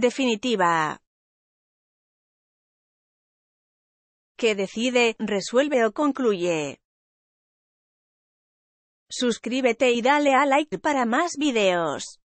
definitiva que decide, resuelve o concluye. Suscríbete y dale a like para más videos.